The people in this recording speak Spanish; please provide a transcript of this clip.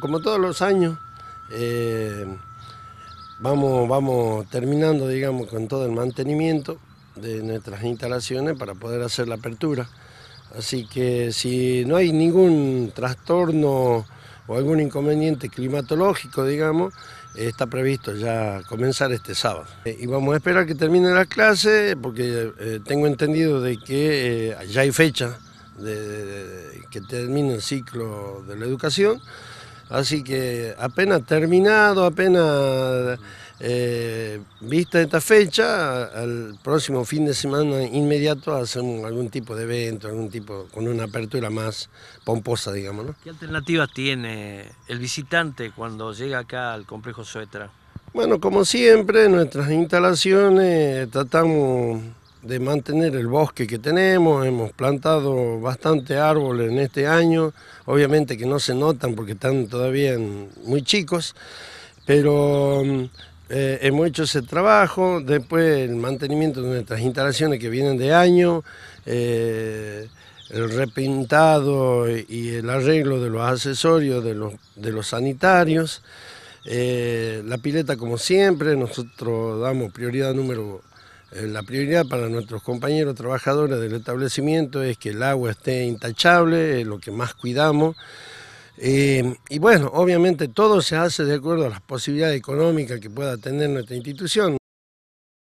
Como todos los años, eh, vamos, vamos terminando, digamos, con todo el mantenimiento de nuestras instalaciones para poder hacer la apertura. Así que si no hay ningún trastorno o algún inconveniente climatológico, digamos, está previsto ya comenzar este sábado. Eh, y vamos a esperar que termine la clase porque eh, tengo entendido de que ya hay fecha de, que termine el ciclo de la educación. Así que apenas terminado, apenas eh, vista esta fecha, al próximo fin de semana inmediato hacemos algún tipo de evento, algún tipo, con una apertura más pomposa, digamos. ¿Qué alternativas tiene el visitante cuando llega acá al complejo Suetra? Bueno, como siempre, nuestras instalaciones tratamos de mantener el bosque que tenemos, hemos plantado bastante árboles en este año, obviamente que no se notan porque están todavía muy chicos, pero mm, eh, hemos hecho ese trabajo, después el mantenimiento de nuestras instalaciones que vienen de año, eh, el repintado y el arreglo de los accesorios de los, de los sanitarios, eh, la pileta como siempre, nosotros damos prioridad número eh, la prioridad para nuestros compañeros trabajadores del establecimiento es que el agua esté intachable, es lo que más cuidamos. Eh, y bueno, obviamente todo se hace de acuerdo a las posibilidades económicas que pueda tener nuestra institución.